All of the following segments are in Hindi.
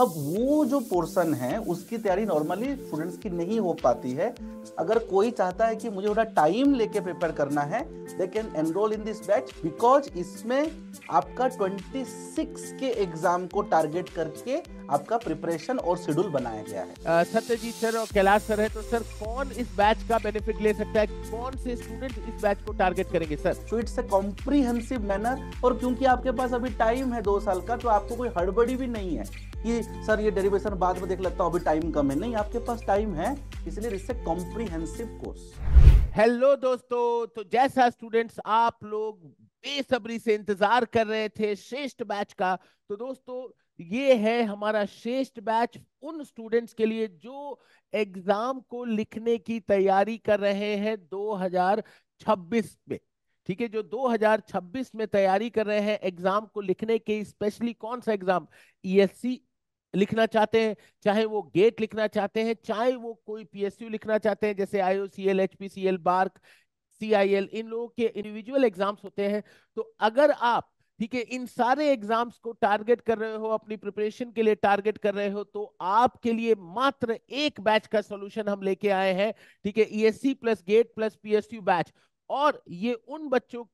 अब वो जो पोर्सन है उसकी तैयारी नॉर्मली स्टूडेंट्स की नहीं हो पाती है अगर कोई चाहता है कि मुझे थोड़ा टाइम लेके प्रिपेयर करना है they can enrol in this batch because इसमें आपका 26 के एग्जाम को टारगेट करके आपका प्रिपरेशन और शेड्यूल बनाया गया है सत्यजीत सर और कैलाश सर है तो सर कौन इस बैच का बेनिफिट ले सकता है कौन से स्टूडेंट इस बैच को टारगेट करेंगे sir so it's a comprehensive manner और क्योंकि आपके पास अभी टाइम है दो साल का तो आपको कोई हड़बड़ी भी नहीं है कि सर ये डेरिवेशन बाद में देख लगता हूँ अभी टाइम कम है नहीं आपके पास टाइम है इसलिए इससे कॉम्प्रीहेंसिव कोर्स हेलो दोस्तों तो जैसा स्टूडेंट्स आप लोग बेसब्री से इंतजार कर रहे थे श्रेष्ठ बैच का तो दोस्तों ये है हमारा श्रेष्ठ बैच उन स्टूडेंट्स के लिए जो एग्जाम को लिखने की तैयारी कर रहे हैं 2026 में ठीक है जो 2026 में तैयारी कर रहे हैं एग्जाम को लिखने के स्पेशली कौन सा एग्जाम ई e लिखना चाहते हैं चाहे वो गेट लिखना चाहते हैं चाहे वो कोई पीएसयू लिखना चाहते हैं जैसे I O C L H P C L BARC C I L इन लोगों के इंडिविजुअल एग्जाम्स होते हैं तो अगर आप ठीक है इन सारे एग्जाम्स को टारगेट कर रहे हो अपनी प्रिपरेशन के लिए टारगेट कर रहे हो तो आपके लिए मात्र एक बैच का सोल्यूशन हम लेके आए हैं ठीक है C e plus GATE plus U batch और ये उन बच्चों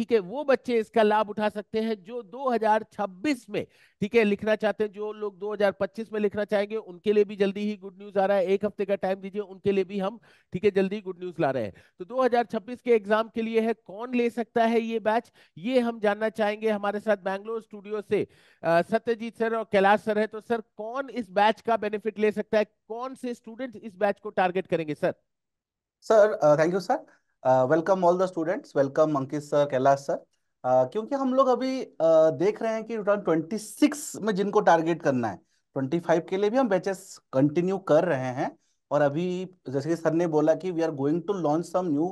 ठीक है वो बच्चे इसका लाभ उठा सकते हैं जो 2026 में ठीक है लिखना चाहते हैं जो लोग 2025 में लिखना चाहेंगे उनके लिए भी जल्दी ही गुड न्यूज आ रहा है एक हफ्ते का टाइम दीजिए उनके लिए भी हम ठीक है जल्दी गुड न्यूज ला रहे हैं तो 2026 के एग्जाम के लिए है कौन ले सकता है ये बैच ये हम जानना चाहेंगे हमारे साथ बैंगलोर स्टूडियो से सत्यजीत सर और कैलाश सर है तो सर कौन इस बैच का बेनिफिट ले सकता है कौन से स्टूडेंट इस बैच को टारगेट करेंगे sir sir thank you sir welcome all the students welcome Ankit sir Kailash sir uh, क्योंकि हम लोग अभी uh, देख रहे हैं कि रिटर्न ट्वेंटी सिक्स में जिनको टारगेट करना है ट्वेंटी फाइव के लिए भी हम बैचेस कंटिन्यू कर रहे हैं और अभी जैसे कि सर ने बोला कि we are going to launch some new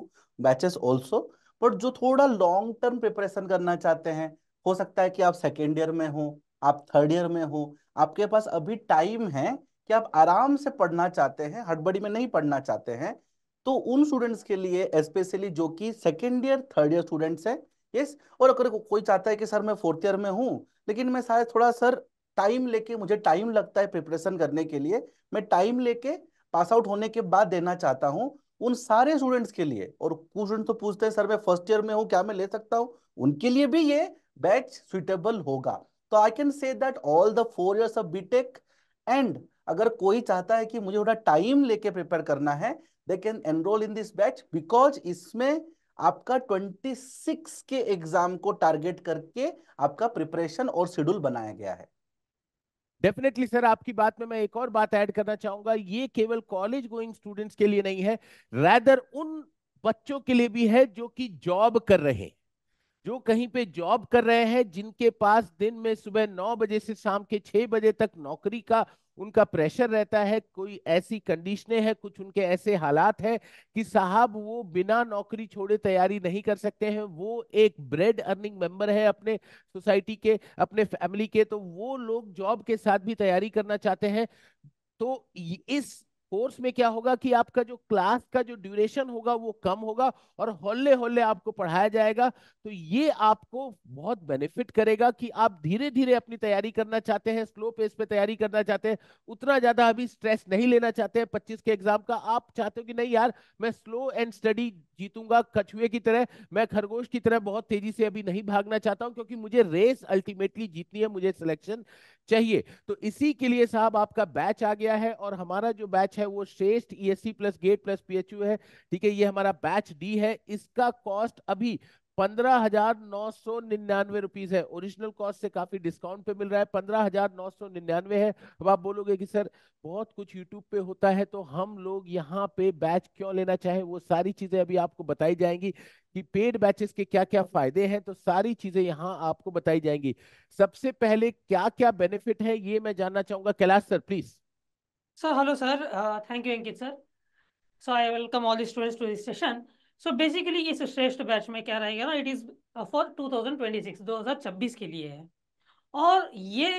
batches also but जो थोड़ा लॉन्ग टर्म प्रिपरेशन करना चाहते हैं हो सकता है कि आप सेकेंड ईयर में हो आप थर्ड ईयर में हो आपके पास अभी टाइम है कि आप आराम से पढ़ना चाहते हैं हड़बड़ी में नहीं पढ़ना चाहते हैं तो उन स्टूडेंट्स के लिए स्पेशली जो कि second year third year students है यस और अगर को, कोई चाहता है कि सर मैं फोर्थ ईयर में हूँ लेकिन मैं शायद थोड़ा सर टाइम लेके मुझे टाइम लगता है प्रिपरेशन करने के लिए मैं टाइम लेके पास आउट होने के बाद देना चाहता हूँ उन सारे स्टूडेंट्स के लिए और कुछ स्टूडेंट तो पूछते हैं सर मैं फर्स्ट ईयर में हूँ क्या मैं ले सकता हूँ उनके लिए भी ये बैच सुइटेबल होगा तो I can say that all the four years of BTech and अगर कोई चाहता है कि मुझे थोड़ा टाइम लेके प्रिपेयर करना है they can enrol in this batch because इसमें आपका 26 के एग्जाम को टारगेट करके आपका प्रिपरेशन और शेड्यूल बनाया गया है डेफिनेटली सर आपकी बात में मैं एक और बात ऐड करना चाहूंगा ये केवल कॉलेज गोइंग स्टूडेंट्स के लिए नहीं है रैदर उन बच्चों के लिए भी है जो कि जॉब कर रहे हैं जो कहीं पे जॉब कर रहे हैं जिनके पास दिन में सुबह नौ बजे से शाम के छह बजे तक नौकरी का उनका प्रेशर रहता है कोई ऐसी कंडीशनें हैं कुछ उनके ऐसे हालात हैं कि साहब वो बिना नौकरी छोड़े तैयारी नहीं कर सकते हैं वो एक ब्रेड अर्निंग मेंबर है अपने सोसाइटी के अपने फैमिली के तो वो लोग जॉब के साथ भी तैयारी करना चाहते हैं तो इस कोर्स में क्या होगा कि आपका जो क्लास का जो ड्यूरेशन होगा वो कम होगा और हौले हौले आपको पढ़ाया जाएगा तो ये आपको बहुत बेनिफिट करेगा कि आप धीरे धीरे अपनी तैयारी करना चाहते हैं स्लो पेस पे तैयारी करना चाहते हैं उतना ज्यादा अभी स्ट्रेस नहीं लेना चाहते हैं पच्चीस के एग्जाम का आप चाहते हो कि नहीं यार मैं स्लो एंड स्टडी जीतूंगा कछुए की तरह मैं खरगोश की तरह बहुत तेजी से अभी नहीं भागना चाहता हूँ क्योंकि मुझे रेस अल्टीमेटली जीतनी है मुझे सिलेक्शन चाहिए तो इसी के लिए साहब आपका बैच आ गया है और हमारा जो बैच है वो Shreshth ESE plus GATE plus PSU है ठीक है ये हमारा बैच डी है इसका कॉस्ट अभी पंद्रह हजार नौ सौ निन्यानवे रुपीज है ओरिजिनल कॉस्ट से काफी डिस्काउंट पे मिल रहा है पंद्रह हजार नौ सौ निन्यानवे है अब आप बोलोगे कि सर बहुत कुछ यूट्यूब पे होता है तो हम लोग यहाँ पे बैच क्यों लेना चाहें वो सारी चीजें अभी आपको बताई जाएंगी कि पेड बैचेस के क्या क्या फायदे हैं तो सारी चीजें यहाँ आपको बताई जाएंगी सबसे पहले क्या क्या बेनिफिट है ये मैं जानना चाहूंगा Kailash sir please So hello, sir. Uh, thank you, Ankit, sir. So I welcome all the students to this session. So basically इस श्रेष्ठ बैच में क्या रहेगा ना इट इज फॉर 2026 2026 के लिए है और ये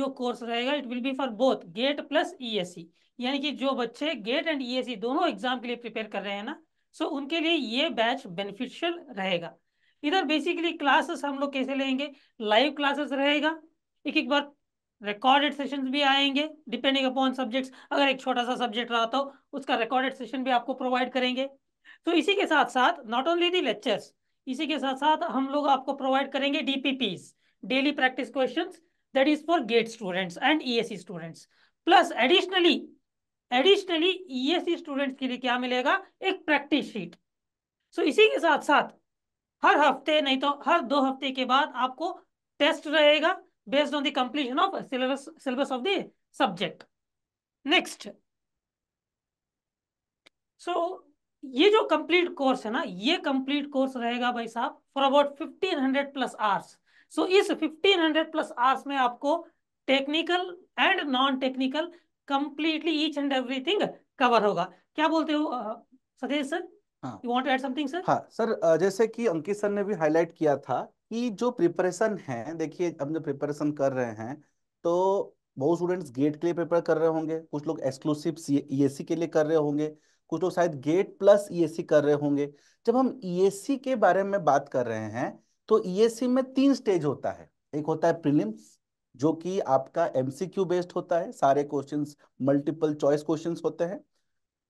जो कोर्स रहेगा it will be for both GATE plus ESE यानी कि जो बच्चे गेट एंड ईएससी दोनों एग्जाम के लिए प्रिपेयर कर रहे हैं ना सो so उनके लिए ये बैच बेनिफिशियल रहेगा इधर बेसिकली क्लासेस हम लोग कैसे लेंगे लाइव क्लासेस रहेगा एक एक बार रिकॉर्डेड सेशन भी आएंगे डिपेंडिंग अपॉन सब्जेक्ट्स अगर एक छोटा सा सब्जेक्ट रहा तो उसका रिकॉर्डेड सेशन भी आपको प्रोवाइड करेंगे तो इसी के साथ साथ नॉट ओनली दी लेक्चर्स इसी के साथ साथ हम लोग आपको प्रोवाइड करेंगे DPPs daily practice question that is for GATE students and ESE students plus additionally additionally ESE students के लिए क्या मिलेगा एक प्रैक्टिस शीट सो इसी के साथ साथ हर हफ्ते नहीं तो हर दो हफ्ते के बाद आपको टेस्ट रहेगा based on the completion of syllabus, syllabus of the subject. Next. so, ये जो कंप्लीट कोर्स है ना ये कंप्लीट कोर्स रहेगा भाई साहब for about 1500 plus hours so इस 1500 प्लस आवर्स में आपको technical and non technical completely each and everything cover होगा क्या बोलते हो Satish sir you want to add something sir हाँ सर जैसे कि अंकित सर ने भी हाईलाइट किया था कि जो प्रिपरेशन है देखिए हम जो प्रिपरेशन कर रहे हैं तो बहुत स्टूडेंट्स गेट के लिए प्रिपेयर कर रहे होंगे कुछ लोग एक्सक्लूसिव सी e के लिए कर रहे होंगे कुछ लोग शायद गेट प्लस ई कर रहे होंगे जब हम ई e के बारे में बात कर रहे हैं तो ई e में तीन स्टेज होता है एक होता है प्रिलिम्स जो कि आपका एमसीक्यू बेस्ड होता है सारे क्वेश्चंस मल्टीपल चॉइस क्वेश्चंस होते हैं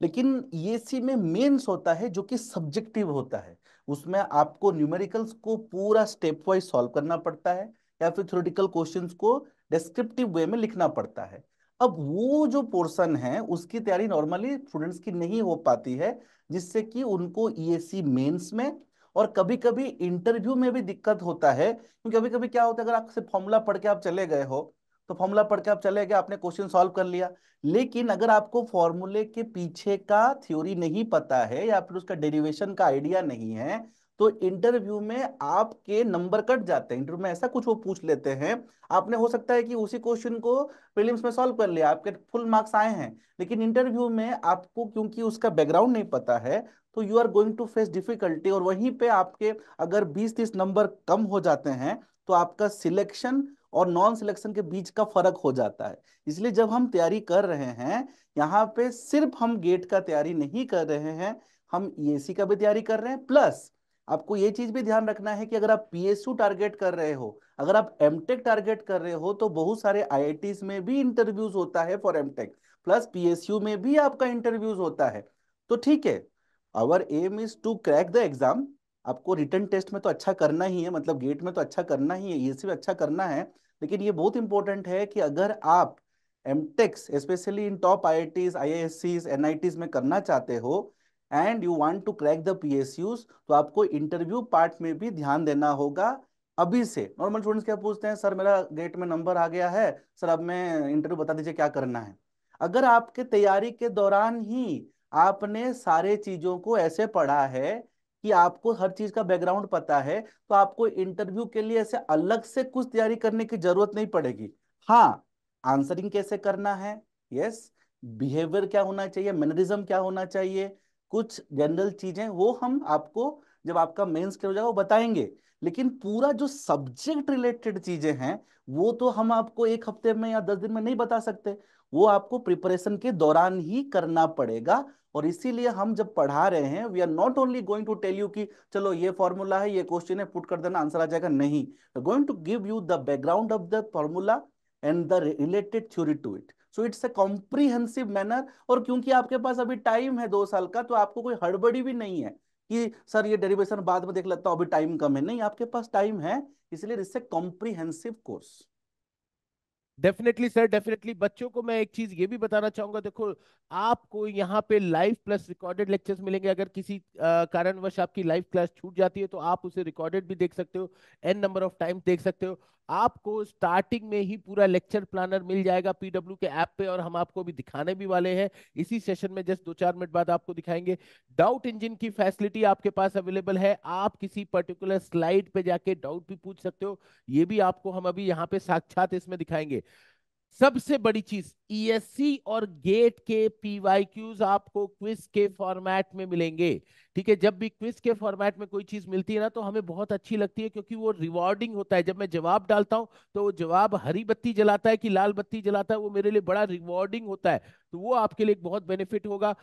लेकिन ईएससी में मेंस होता है जो कि सब्जेक्टिव होता है उसमें आपको न्यूमेरिकल्स को पूरा स्टेप वाइज सॉल्व करना पड़ता है या फिर थ्योरेटिकल क्वेश्चंस को डिस्क्रिप्टिव वे में लिखना पड़ता है अब वो जो पोर्सन है उसकी तैयारी नॉर्मली स्टूडेंट्स की नहीं हो पाती है जिससे कि उनको सी मेंस में और कभी कभी इंटरव्यू में भी दिक्कत होता है क्योंकि कभी कभी क्या होता है अगर आपसे फॉर्मूला पढ़ के आप चले गए हो तो फॉर्मूला पढ़ के आप चले गए आपने क्वेश्चन सॉल्व कर लिया लेकिन अगर आपको फॉर्मूले के पीछे का थ्योरी नहीं पता है या फिर उसका डेरिवेशन का आइडिया नहीं है तो इंटरव्यू में आपके नंबर कट जाते हैं इंटरव्यू में ऐसा कुछ वो पूछ लेते हैं आपने हो सकता है कि उसी क्वेश्चन को प्रीलिम्स में सॉल्व कर लिया आपके फुल मार्क्स आए हैं लेकिन इंटरव्यू में आपको क्योंकि उसका बैकग्राउंड नहीं पता है तो you are going to face difficulty और वहीं पे आपके अगर 20-30 नंबर कम हो जाते हैं तो आपका सिलेक्शन और नॉन सिलेक्शन के बीच का फर्क हो जाता है इसलिए जब हम तैयारी कर रहे हैं यहाँ पे सिर्फ हम गेट का तैयारी नहीं कर रहे हैं हम ई e का भी तैयारी कर रहे हैं प्लस आपको ये चीज भी ध्यान रखना है कि अगर आप पीएसयू टारगेट कर रहे हो अगर आप एमटेक टारगेट कर रहे हो तो बहुत सारे आई में भी इंटरव्यूज होता है फॉर एमटेक प्लस पीएसयू में भी आपका इंटरव्यूज होता है तो ठीक है our aim is to crack the exam आपको रिटर्न टेस्ट में तो अच्छा करना ही है मतलब गेट में तो अच्छा करना ही है ये e सिर्फ अच्छा करना है लेकिन ये बहुत इंपॉर्टेंट है कि अगर आप M techs specially in top I I T I S N I Ts में करना चाहते हो and you want to crack the P S Us तो आपको इंटरव्यू पार्ट में भी ध्यान देना होगा अभी से नॉर्मल स्टूडेंट्स क्या पूछते हैं सर मेरा गेट में नंबर आ गया है सर अब मैं इंटरव्यू बता दीजिए क्या करना है अगर आपके तैयारी के दौरान ही आपने सारे चीजों को ऐसे पढ़ा है कि आपको हर चीज का बैकग्राउंड पता है तो आपको इंटरव्यू के लिए ऐसे अलग से कुछ तैयारी करने की जरूरत नहीं पड़ेगी हाँ आंसरिंग कैसे करना है यस बिहेवियर क्या होना चाहिए मेनरिज्म क्या होना चाहिए कुछ जनरल चीजें वो हम आपको जब आपका मेंस हो जाएगा वो बताएंगे लेकिन पूरा जो सब्जेक्ट रिलेटेड चीजें हैं वो तो हम आपको एक हफ्ते में या दस दिन में नहीं बता सकते वो आपको प्रिपरेशन के दौरान ही करना पड़ेगा और इसीलिए हम जब पढ़ा रहे हैं we are not only going to tell you कि चलो ये फॉर्मूला है ये क्वेश्चन है पुट कर देना आंसर आ जाएगा नहीं going to give you the background of the formula and the related theory to it so it's a comprehensive manner और क्योंकि आपके पास अभी टाइम है दो साल का तो आपको कोई हड़बड़ी भी नहीं है कि सर ये डेरिवेशन बाद में देख लेता हूँ अभी टाइम कम है नहीं आपके पास टाइम है इसलिए इससे comprehensive course definitely sir definitely बच्चों को मैं एक चीज ये भी बताना चाहूंगा देखो आपको यहाँ पे लाइव प्लस रिकॉर्डेड लेक्चर्स मिलेंगे अगर किसी कारणवश आपकी लाइव क्लास छूट जाती है तो आप उसे रिकॉर्डेड भी देख सकते हो एन नंबर ऑफ टाइम्स देख सकते हो आपको स्टार्टिंग में ही पूरा लेक्चर प्लानर मिल जाएगा पीडब्ल्यू के ऐप पे और हम आपको भी दिखाने भी वाले हैं इसी सेशन में जस्ट दो चार मिनट बाद आपको दिखाएंगे डाउट इंजन की फैसिलिटी आपके पास अवेलेबल है आप किसी पर्टिकुलर स्लाइड पे जाके डाउट भी पूछ सकते हो ये भी आपको हम अभी यहाँ पे साक्षात इसमें दिखाएंगे सबसे बड़ी चीज ईएससी e और गेट के पीवाईक्यूज आपको क्विज के फॉर्मेट में मिलेंगे ठीक है जब भी क्विज के फॉर्मेट में कोई चीज मिलती है ना तो हमें बहुत अच्छी लगती है क्योंकि वो रिवॉर्डिंग होता है जब मैं जवाब डालता हूं तो वो जवाब हरी बत्ती जलाता है कि लाल बत्ती जलाता है वो मेरे लिए बड़ा रिवॉर्डिंग होता है तो वो आपके लिए बहुत बेनिफिट होगा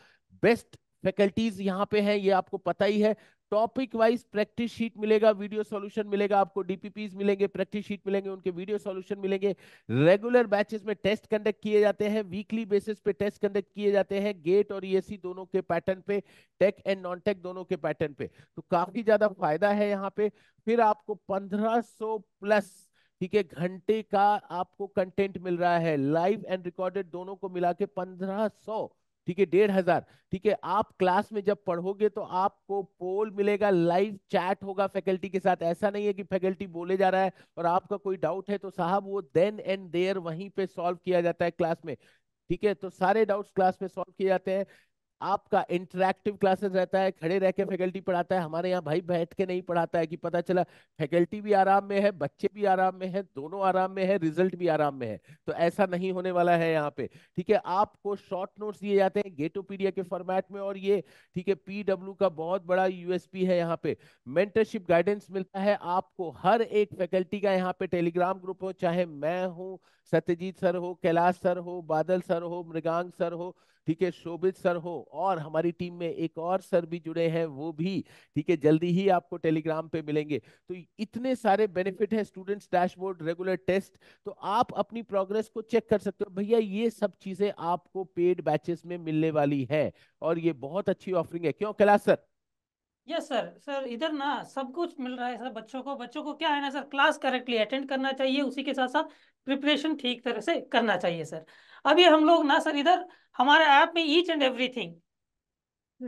बेस्ट फैकल्टीज यहाँ पे हैं ये आपको पता ही है टॉपिक वाइज प्रैक्टिस शीट मिलेगा वीडियो सॉल्यूशन मिलेगा आपको डीपीपीज मिलेंगे प्रैक्टिस शीट मिलेंगे उनके वीडियो सॉल्यूशन मिलेंगे रेगुलर बैचेस में टेस्ट कंडक्ट किए जाते हैं वीकली बेसिस पे टेस्ट कंडक्ट किए जाते हैं गेट और ईएससी e दोनों के पैटर्न पे टेक एंड नॉन टेक दोनों के पैटर्न पे तो काफी ज्यादा फायदा है यहाँ पे फिर आपको पंद्रह प्लस ठीक है घंटे का आपको कंटेंट मिल रहा है लाइव एंड रिकॉर्डेड दोनों को मिला के पंद्रह सौ ठीक है डेढ़ हजार ठीक है आप क्लास में जब पढ़ोगे तो आपको पोल मिलेगा लाइव चैट होगा फैकल्टी के साथ ऐसा नहीं है कि फैकल्टी बोले जा रहा है और आपका कोई डाउट है तो साहब वो देन एंड देयर वहीं पे सॉल्व किया जाता है क्लास में ठीक है तो सारे डाउट्स क्लास में सॉल्व किए जाते हैं आपका इंटरेक्टिव क्लासेस रहता है खड़े रह के फैकल्टी पढ़ाता है हमारे यहाँ भाई बैठ के नहीं पढ़ाता है कि पता चला फैकल्टी भी आराम में है बच्चे भी आराम में है दोनों आराम में है रिजल्ट भी आराम में है तो ऐसा नहीं होने वाला है यहाँ पे ठीक है आपको शॉर्ट नोट्स दिए जाते हैं गेटोपीडिया के फॉर्मेट में और ये ठीक है पी का बहुत बड़ा यूएसपी है यहाँ पे मेंटरशिप गाइडेंस मिलता है आपको हर एक फैकल्टी का यहाँ पे टेलीग्राम ग्रुप हो चाहे मैं हूँ सत्यजीत सर हो कैलाश सर हो बादल सर हो मृगांग सर हो ठीक है शोभित सर हो और हमारी टीम में एक और सर भी जुड़े हैं वो भी ठीक है जल्दी ही आपको टेलीग्राम पे मिलेंगे तो इतने सारे बेनिफिट है स्टूडेंट्स डैशबोर्ड रेगुलर टेस्ट तो आप अपनी प्रोग्रेस को चेक कर सकते हो भैया ये सब चीजें आपको पेड बैचेस में मिलने वाली है और ये बहुत अच्छी ऑफरिंग है क्यों Kailash sir yes sir sir इधर ना सब कुछ मिल रहा है सर बच्चों को बच्चों को क्या है ना सर क्लास करेक्टली अटेंड करना चाहिए उसी के साथ साथ प्रिपरेशन ठीक तरह से करना चाहिए सर अभी हम लोग ना सर इधर हमारे ऐप में ईच एंड एवरीथिंग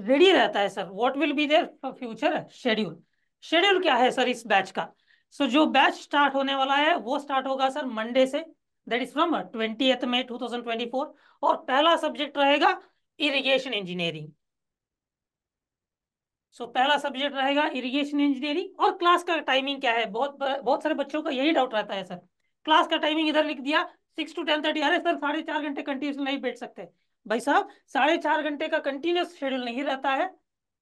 रेडी रहता है sir what will be there future schedule schedule क्या है सर इस बैच का सो so, जो बैच स्टार्ट होने वाला है वो स्टार्ट होगा सर मंडे से that is from twenty May two thousand twenty four और पहला सब्जेक्ट रहेगा इरिगेशन इंजीनियरिंग सो पहला सब्जेक्ट रहेगा इरिगेशन इंजीनियरिंग और क्लास का टाइमिंग क्या है बहुत बहुत सारे बच्चों का यही डाउट रहता है सर क्लास का टाइमिंग इधर लिख दिया सिक्स टू टेन थर्टी अरे सर साढ़े चार घंटे कंटिन्यूस नहीं बैठ सकते भाई साहब साढ़े चार घंटे का कंटिन्यूस शेड्यूल नहीं रहता है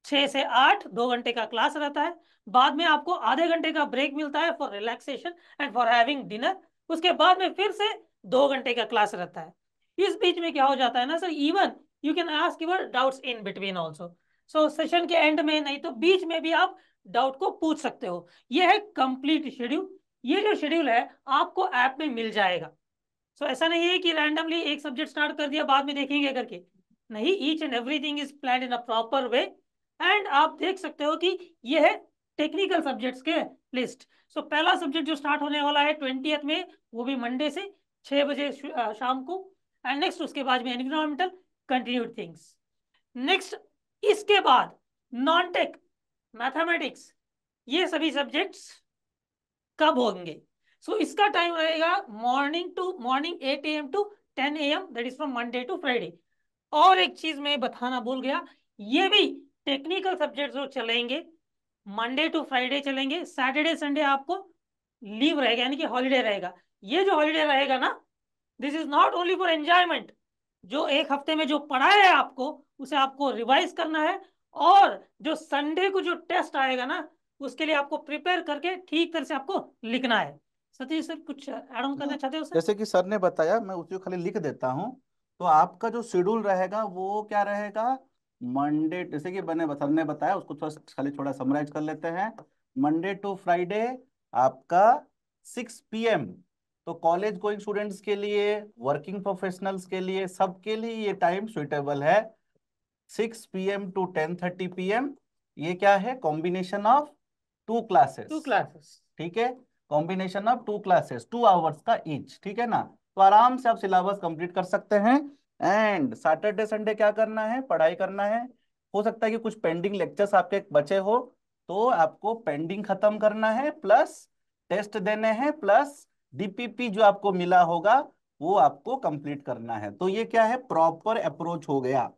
छः से आठ दो घंटे का क्लास रहता है बाद में आपको आधे घंटे का ब्रेक मिलता है for relaxation and for having dinner उसके बाद में फिर से दो घंटे का क्लास रहता है इस बीच में क्या हो जाता है ना sir even you can ask your doubts in between also so session के एंड में नहीं तो बीच में भी आप डाउट को पूछ सकते हो यह है कंप्लीट शेड्यूल ये जो शेड्यूल है आपको ऐप में मिल जाएगा सो so, ऐसा नहीं है कि रैंडमली एक सब्जेक्ट स्टार्ट कर दिया बाद में देखेंगे करके नहीं each and everything is plan in a proper way and आप देख सकते हो कि ये है टेक्निकल सब्जेक्ट्स के लिस्ट सो so, पहला सब्जेक्ट जो स्टार्ट होने वाला है ट्वेंटी में वो भी मंडे से छः बजे शाम को एंड नेक्स्ट उसके बाद में एनवायरमेंटल कंटिन्यूड थिंग्स नेक्स्ट इसके बाद नॉन टेक मैथमेटिक्स ये सभी सब्जेक्ट्स कब होंगे सो so, इसका टाइम रहेगा morning to morning eight A to ten A M that is from Monday to Friday और एक चीज मैं बताना भूल गया ये भी टेक्निकल सब्जेक्ट जो चलेंगे मंडे टू फ्राइडे चलेंगे सैटरडे संडे आपको लीव रहेगा यानी कि हॉलीडे रहेगा ये जो हॉलीडे रहेगा ना this is not only for enjoyment जो एक हफ्ते में जो पढ़ाया है आपको उसे आपको रिवाइज करना है और जो संडे को जो टेस्ट आएगा ना उसके लिए आपको प्रिपेयर करके ठीक तरह से आपको लिखना है सर कुछ हाँ। करना चाहते हो जैसे कि सर ने बताया मैं उसको खाली लिख देता हूँ तो आपका जो शेड्यूल रहेगा वो क्या रहेगा मंडे जैसे कि मैंने सर ने बताया उसको थोड़ा खाली थोड़ा समराइज कर लेते हैं मंडे टू फ्राइडे आपका सिक्स पीएम तो कॉलेज गोइंग स्टूडेंट्स के लिए वर्किंग प्रोफेशनल्स के लिए सबके लिए ये टाइम सुइटेबल है 6 पीएम टू 10:30 थर्टी पीएम ये क्या है combination of two classes two classes ठीक है combination of two classes two hours का ईच ठीक है ना तो आराम से आप सिलेबस कंप्लीट कर सकते हैं एंड सैटरडे संडे क्या करना है पढ़ाई करना है हो सकता है कि कुछ पेंडिंग लेक्चर्स आपके बचे हो तो आपको पेंडिंग खत्म करना है प्लस टेस्ट देने हैं प्लस डीपीपी जो आपको मिला होगा वो आपको कंप्लीट करना है तो ये क्या है प्रॉपर अप्रोच हो गया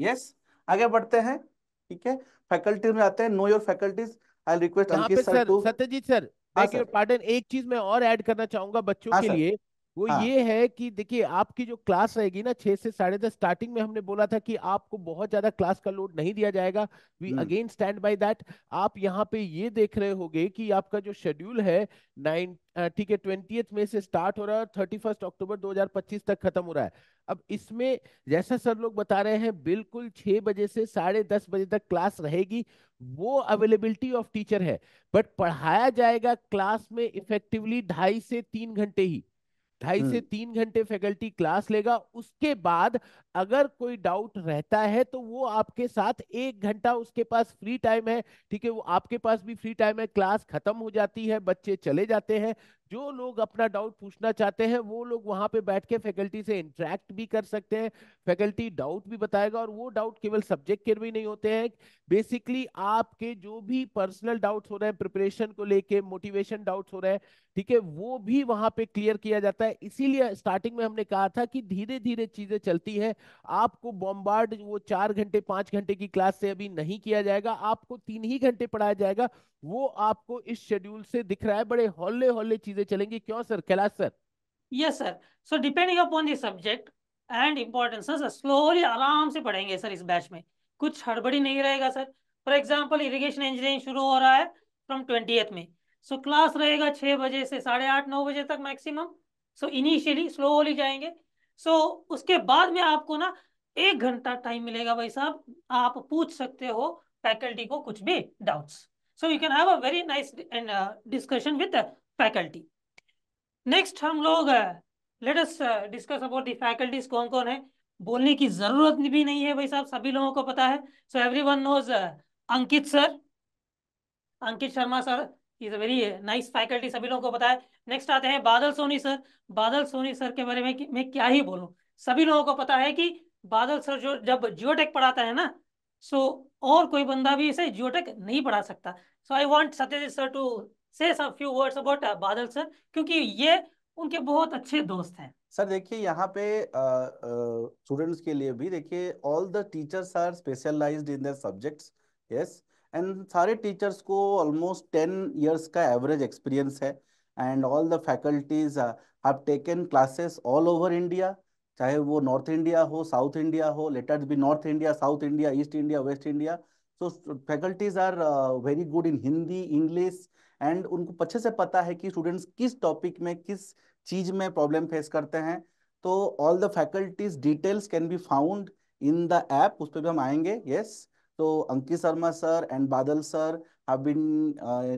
यस yes? आगे बढ़ते हैं ठीक है फैकल्टी में आते हैं know your faculties I request Ankit sir to Satyajit sir हाँ pardon, एक चीज मैं और ऐड करना चाहूंगा बच्चों के हाँ लिए वो हाँ। ये है कि देखिए आपकी जो क्लास रहेगी ना छह से साढ़े दस स्टार्टिंग में हमने बोला था कि आपको बहुत ज्यादा क्लास का लोड नहीं दिया जाएगा we hmm. Again stand by that आप यहाँ पे ये देख रहे होंगे कि आपका जो शेड्यूल है नाइन ठीक है ट्वेंटी में से स्टार्ट हो रहा है थर्टी फर्स्ट अक्टूबर दो तक खत्म हो रहा है अब इसमें जैसा सर लोग बता रहे हैं बिल्कुल छह बजे से साढ़े दस बजे तक क्लास रहेगी वो अवेलेबिलिटी ऑफ टीचर है बट पढ़ाया जाएगा क्लास में इफेक्टिवली ढाई से तीन घंटे ही ढाई से हम्म। तीन घंटे फैकल्टी क्लास लेगा उसके बाद अगर कोई डाउट रहता है तो वो आपके साथ एक घंटा उसके पास फ्री टाइम है ठीक है वो आपके पास भी फ्री टाइम है क्लास खत्म हो जाती है बच्चे चले जाते हैं जो लोग अपना डाउट पूछना चाहते हैं वो लोग वहां पे बैठ के फैकल्टी से इंटरेक्ट भी कर सकते हैं फैकल्टी डाउट भी बताएगा और वो डाउट केवल सब्जेक्ट के भी नहीं होते हैं बेसिकली आपके जो भी पर्सनल डाउट्स हो रहे हैं प्रिपरेशन को लेके मोटिवेशन डाउट्स हो रहे हैं ठीक है वो भी वहां पे क्लियर किया जाता है इसीलिए स्टार्टिंग में हमने कहा था कि धीरे धीरे चीजें चलती है आपको बॉम्बार्ड वो चार घंटे पांच घंटे की क्लास से अभी नहीं किया जाएगा आपको तीन ही घंटे पढ़ाया जाएगा वो आपको इस शेड्यूल से दिख रहा है बड़े हौले हौले चीजें चलेंगी क्यों sir Kailash sir yes sir so depending upon the subject and importance slowly आराम से पढ़ेंगे सर इस बैच में कुछ हड़बड़ी नहीं रहेगा sir for example irrigation engineering शुरू हो रहा है फ्रॉम ट्वेंटी में सो so, क्लास रहेगा छह बजे से साढ़े आठ नौ बजे तक मैक्सिमम सो इनिशियली स्लोली जाएंगे सो so, उसके बाद में आपको ना एक घंटा टाइम मिलेगा भाई साहब आप पूछ सकते हो फैकल्टी को कुछ भी doubts so you can have a very nice discussion with faculty next हम लोग let us discuss about the faculties कौन कौन है बोलने की जरूरत भी नहीं है भाई साहब सभी लोगों को पता है so every one knows Ankit sir Ankit Sharma sir ये सब वेरी नाइस फैकल्टी सभी लोगों को पता है नेक्स्ट आते हैं बादल सोनी सर बादल सोनी सर के बारे में मैं क्या ही बोलूं सभी लोगों को पता है कि बादल सर जो जब जियोटेक पढ़ाता है ना सो so, और कोई बंदा भी इसे जियोटेक नहीं पढ़ा सकता so I want Satyajit sir to say some few words about Badal sir क्योंकि ये उनके बहुत अच्छे दोस्त हैं सर देखिए यहाँ पे स्टूडेंट्स uh, uh, के लिए भी देखिए all the teachers are specialised in their subjects yes and सारे टीचर्स को ऑलमोस्ट टेन ईयर्स का एवरेज एक्सपीरियंस है and all the faculties have taken classes all over India चाहे वो नॉर्थ इंडिया हो साउथ इंडिया हो लेटर्स भी north India south India east India west India so faculties are very good in Hindi English and उनको अच्छे से पता है कि स्टूडेंट्स किस टॉपिक में किस चीज में प्रॉब्लम फेस करते हैं तो all the faculties details can be found in the app उस पर भी हम आएंगे yes yes. So Anki Sharma sir and Badal sir have been uh,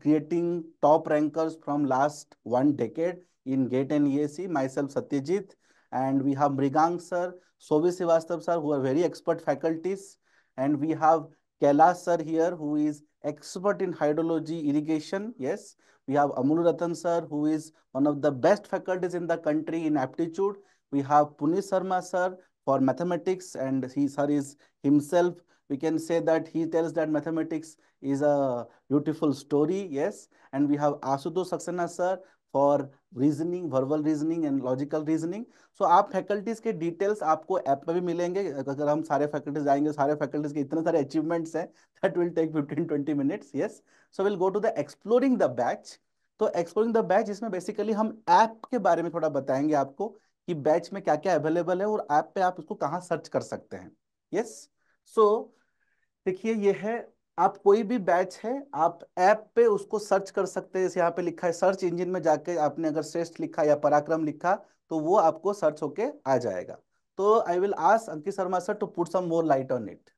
creating top rankers from last one decade in GATE and EAC, myself Satyajit, and we have Mrigang sir, Sobi Sivastav sir, who are very expert faculties, and we have Kailash sir here, who is expert in hydrology irrigation, yes. We have Amul sir, who is one of the best faculties in the country in aptitude. We have Puni Sharma sir for mathematics, and he sir is himself we can say that he tells that mathematics is a beautiful story, yes. And we have asudo Saxena sir for reasoning verbal reasoning and logical reasoning so aap faculties ke details aapko app pe bhi milenge agar hum sare faculties jayenge sare faculties ke itne sare achievements hai that will take 15 20 minutes yes so we'll go to the exploring the batch तो एक्सप्लोरिंग द बैच इसमें बेसिकली हम ऐप के बारे में थोड़ा बताएंगे आपको कि बैच में क्या क्या अवेलेबल है और ऐप पे आप इसको कहाँ सर्च कर सकते हैं यस yes? सो so, देखिए ये है आप कोई भी बैच है आप ऐप पे उसको सर्च कर सकते हैं जैसे यहाँ पे लिखा है सर्च इंजन में जाके आपने अगर श्रेष्ठ लिखा या पराक्रम लिखा तो वो आपको सर्च होके आ जाएगा तो I will ask Ankit Sharma sir to put some more light on it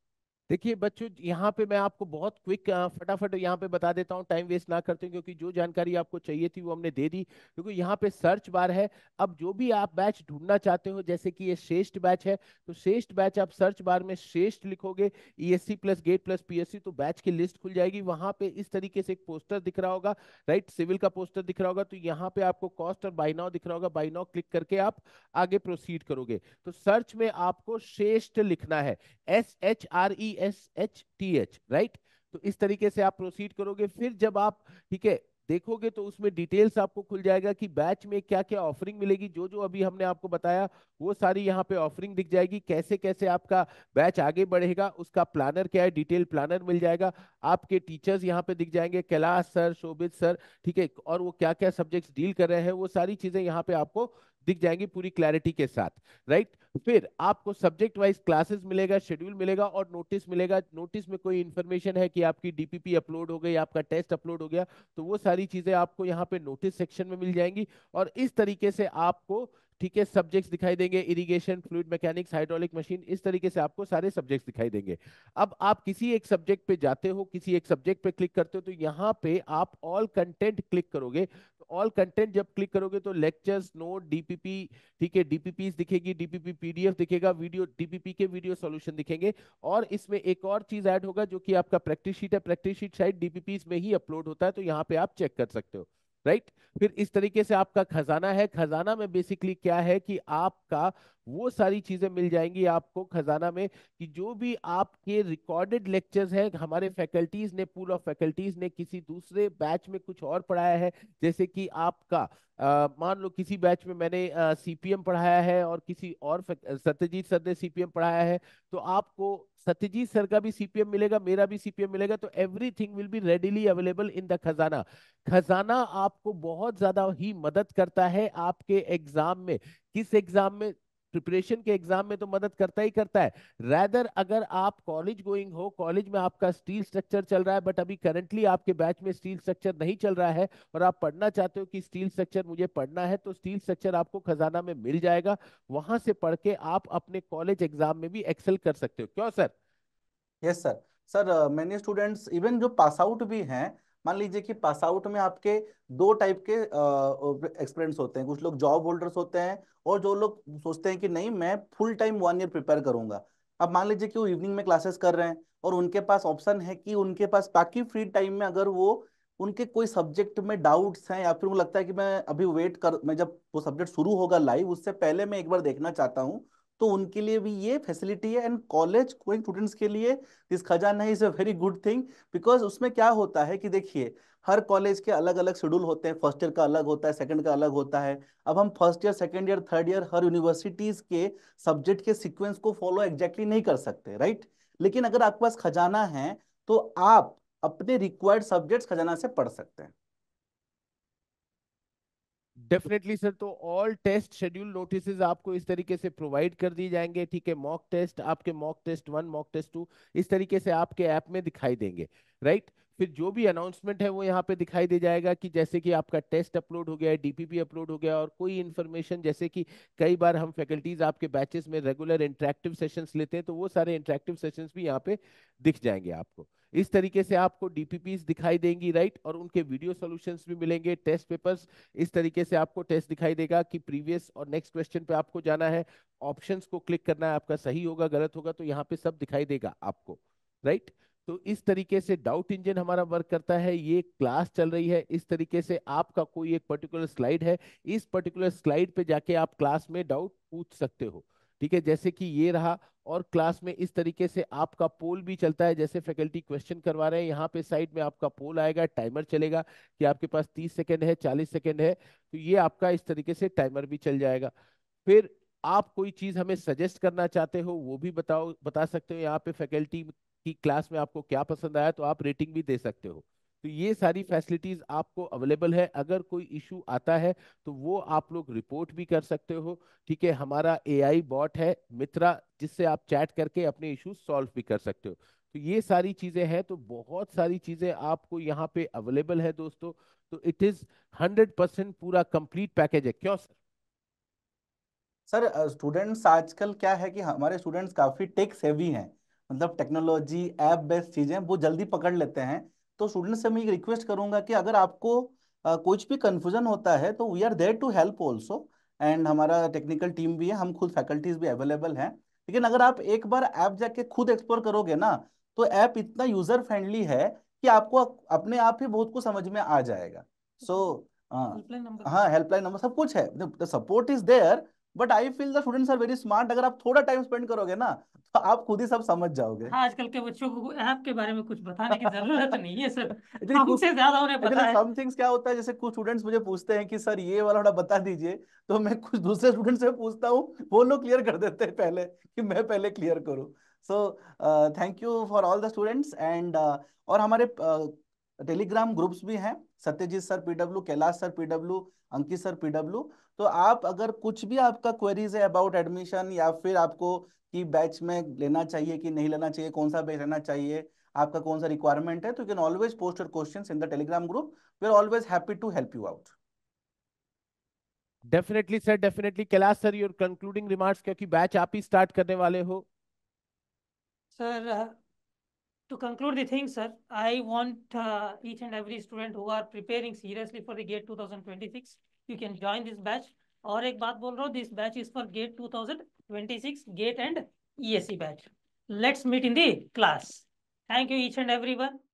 देखिए बच्चों यहाँ पे मैं आपको बहुत क्विक फटाफट यहाँ पे बता देता हूँ टाइम वेस्ट ना करते क्योंकि जो जानकारी आपको चाहिए थी वो हमने दे दी क्योंकि यहाँ पे सर्च बार है अब जो भी आप बैच ढूंढना चाहते हो जैसे कि ये श्रेष्ठ बैच है तो श्रेष्ठ बैच आप सर्च बार में श्रेष्ठ लिखोगे E plus GATE plus P तो बैच की लिस्ट खुल जाएगी वहाँ पे इस तरीके से एक पोस्टर दिख रहा होगा राइट सिविल का पोस्टर दिख रहा होगा तो यहाँ पे आपको कॉस्ट और बाइनाव दिख रहा होगा बाइनाव क्लिक करके आप आगे प्रोसीड करोगे तो सर्च में आपको श्रेष्ठ लिखना है S H R E S H T H right तो इस तरीके से आप प्रोसीड करोगे फिर जब आप ठीक है देखोगे तो उसमें डिटेल्स आपको खुल जाएगा कि बैच में क्या क्या ऑफरिंग मिलेगी जो जो अभी हमने आपको बताया वो सारी यहाँ पे ऑफरिंग दिख जाएगी कैसे कैसे आपका बैच आगे बढ़ेगा उसका प्लानर क्या है डिटेल प्लानर मिल जाएगा आपके टीचर्स यहाँ पे दिख जाएंगे कैलाश सर शोभित सर ठीक है और वो क्या क्या सब्जेक्ट्स डील कर रहे हैं वो सारी चीज़ें यहाँ पे आपको दिख जाएंगी पूरी क्लैरिटी के साथ राइट फिर आपको सब्जेक्ट वाइज क्लासेस मिलेगा शेड्यूल मिलेगा और नोटिस मिलेगा नोटिस में कोई इन्फॉर्मेशन है कि आपकी डीपीपी अपलोड हो गई आपका टेस्ट अपलोड हो गया तो वो सारी चीज़ें आपको यहाँ पे नोटिस सेक्शन में मिल जाएंगी और इस तरीके से आपको ठीक है सब्जेक्ट्स दिखाई देंगे irrigation fluid mechanics hydraulic machine इस तरीके से आपको सारे सब्जेक्ट्स दिखाई देंगे अब आप किसी एक सब्जेक्ट पे जाते हो किसी एक सब्जेक्ट पे क्लिक करते हो तो यहाँ पे आप ऑल कंटेंट क्लिक करोगे ऑल कंटेंट जब क्लिक करोगे तो लेक्चर्स नोट डीपीपी ठीक है डीपीपी दिखेगी डीपीपी पीडीएफ दिखेगा वीडियो डीपीपी के वीडियो सॉल्यूशन दिखेंगे और इसमें एक और चीज ऐड होगा जो कि आपका प्रैक्टिस शीट है प्रैक्टिस शीट शायद डीपीपी में ही अपलोड होता है तो यहाँ पे आप चेक कर सकते हो राइट right? फिर इस तरीके से आपका खजाना है खजाना में बेसिकली क्या है कि आपका वो सारी चीजें मिल जाएंगी आपको खजाना में कि जो भी आपके रिकॉर्डेड लेक्चर्स हैं हमारे फैकल्टीज ने पूल ऑफ फैकल्टीज ने किसी दूसरे बैच में कुछ और पढ़ाया है जैसे कि आपका मान लो किसी बैच में मैंने सीपीएम पढ़ाया है और किसी और सत्यजीत सर ने सीपीएम पढ़ाया है तो आपको सत्यजीत सर का भी सीपीएम मिलेगा मेरा भी सीपीएम मिलेगा तो everything will be readily available in the Khazana Khazana आपको बहुत ज्यादा ही मदद करता है आपके एग्जाम में किस एग्जाम में प्रिपरेशन के एग्जाम में तो मदद करता ही करता है रैदर अगर आप कॉलेज गोइंग हो कॉलेज में आपका स्टील स्ट्रक्चर चल रहा है बट अभी करंटली आपके बैच में स्टील स्ट्रक्चर नहीं चल रहा है और आप पढ़ना चाहते हो कि स्टील स्ट्रक्चर मुझे पढ़ना है तो स्टील स्ट्रक्चर आपको खजाना में मिल जाएगा वहां से पढ़ के आप अपने कॉलेज एग्जाम में भी एक्सेल कर सकते हो क्यों sir yes sir sir many students even जो पास आउट भी हैं मान लीजिए कि पास आउट में आपके दो टाइप के एक्सपीरियंस होते हैं कुछ लोग जॉब होल्डर्स होते हैं और जो लोग सोचते हैं कि नहीं मैं full time one year prepare करूंगा अब मान लीजिए कि वो इवनिंग में क्लासेस कर रहे हैं और उनके पास ऑप्शन है कि उनके पास बाकी फ्री टाइम में अगर वो उनके कोई सब्जेक्ट में डाउट्स हैं या फिर उनको लगता है कि मैं अभी वेट कर मैं जब वो सब्जेक्ट शुरू होगा लाइव उससे पहले मैं एक बार देखना चाहता हूँ तो उनके लिए भी ये फैसिलिटी है एंड कॉलेज कोचिंग स्टूडेंट्स के लिए this Khazana is a very good thing because उसमें क्या होता है कि देखिए हर कॉलेज के अलग अलग शेड्यूल होते हैं फर्स्ट ईयर का अलग होता है सेकंड का अलग होता है अब हम first year second year third year हर यूनिवर्सिटीज के सब्जेक्ट के सीक्वेंस को फॉलो एग्जैक्टली नहीं कर सकते राइट लेकिन अगर आपके पास खजाना है तो आप अपने रिक्वायर्ड सब्जेक्ट खजाना से पढ़ सकते हैं डेफिनेटली सर तो ऑल टेस्ट शेड्यूल नोटिस आपको इस तरीके से प्रोवाइड कर दिए जाएंगे ठीक है मॉक टेस्ट आपके mock test one mock test two इस तरीके से आपके ऐप में दिखाई देंगे राइट right? फिर जो भी अनाउंसमेंट है वो यहाँ पे दिखाई दे जाएगा कि जैसे कि आपका टेस्ट अपलोड हो गया है डीपीपी अपलोड हो गया और कोई इन्फॉर्मेशन जैसे कि कई बार हम फैकल्टीज आपके बैचेस में रेगुलर इंटरेक्टिव सेशंस लेते हैं तो वो सारे इंटरेक्टिव सेशंस भी यहाँ पे दिख जाएंगे आपको इस तरीके से आपको डीपीपीज दिखाई देंगी राइट और उनके वीडियो सोल्यूशन भी मिलेंगे टेस्ट पेपर्स इस तरीके से आपको टेस्ट दिखाई देगा कि प्रीवियस और नेक्स्ट क्वेश्चन पे आपको जाना है ऑप्शन को क्लिक करना है आपका सही होगा गलत होगा तो यहाँ पे सब दिखाई देगा आपको राइट right? तो इस तरीके से डाउट इंजन हमारा वर्क करता है ये क्लास चल रही है इस तरीके से आपका कोई एक पर्टिकुलर स्लाइड है इस पर्टिकुलर स्लाइड पे जाके आप क्लास में डाउट पूछ सकते हो ठीक है जैसे कि ये रहा और क्लास में इस तरीके से आपका पोल भी चलता है जैसे फैकल्टी क्वेश्चन करवा रहे हैं यहाँ पे साइड में आपका पोल आएगा टाइमर चलेगा कि आपके पास तीस सेकेंड है चालीस सेकेंड है तो ये आपका इस तरीके से टाइमर भी चल जाएगा फिर आप कोई चीज़ हमें सजेस्ट करना चाहते हो वो भी बताओ बता सकते हो यहाँ पे फैकल्टी कि क्लास में आपको क्या पसंद आया तो आप रेटिंग भी दे सकते हो तो ये सारी फैसिलिटीज आपको अवेलेबल है अगर कोई इशू आता है तो वो आप लोग रिपोर्ट भी कर सकते हो ठीक है हमारा एआई बॉट है मित्रा जिससे आप चैट करके अपने इशू सॉल्व भी कर सकते हो तो ये सारी चीज़ें हैं तो बहुत सारी चीज़ें आपको यहाँ पे अवेलेबल है दोस्तों तो इट इज़ हंड्रेड परसेंट पूरा कंप्लीट पैकेज है क्यों सर सर स्टूडेंट्स आजकल क्या है कि हमारे स्टूडेंट्स काफ़ी टेक सेवी हैं मतलब टेक्नोलॉजी ऐप बेस्ड चीजें वो जल्दी पकड़ लेते हैं तो स्टूडेंट से मैं रिक्वेस्ट करूंगा कि अगर आपको uh, कुछ भी कंफ्यूजन होता है तो we are there to help also and हमारा टेक्निकल टीम भी है हम खुद फैकल्टीज भी अवेलेबल हैं लेकिन अगर आप एक बार ऐप जाके खुद एक्सप्लोर करोगे ना तो ऐप इतना यूजर फ्रेंडली है कि आपको अपने आप ही बहुत कुछ समझ में आ जाएगा सो so, हाँ हेल्पलाइन नंबर सब कुछ है support is there but I feel the students are very smart अगर आप थोड़ा टाइम स्पेंड करोगे ना तो आप खुद ही सब समझ जाओगे हाँ, आजकल के बच्चों को ऐप के बारे में कुछ बताने की जरूरत नहीं है सर हमसे ज्यादा उन्हें पता है सम थिंग्स क्या होता है जैसे कुछ स्टूडेंट्स मुझे पूछते हैं कि सर ये वाला थोड़ा बता दीजिए तो मैं कुछ दूसरे स्टूडेंट से पूछता हूँ वो लोग क्लियर कर देते हैं पहले कि मैं पहले क्लियर करूँ so thank you for all the students and और हमारे uh, टेलीग्राम ग्रुप्स भी हैं Satyajit sir PW Kailash sir PW Ankit sir PW तो आप अगर कुछ भी आपका क्वेरीज है अबाउट एडमिशन या फिर आपको कि बैच में लेना चाहिए कि नहीं लेना चाहिए कौन सा बैच लेना चाहिए आपका कौन सा रिक्वायरमेंट है तो you can always post your question in the Telegram group we are always happy to help you out definitely sir definitely Kailash sir your concluding remarks क्योंकि बैच आप ही स्टार्ट करने वाले हो sir to conclude the thing, sir, I want uh, each and every student who are preparing seriously for the GATE 2026, you can join this batch. Or ek baat bol raho, this batch is for GATE 2026, GATE and ESE batch. Let's meet in the class. Thank you each and everyone.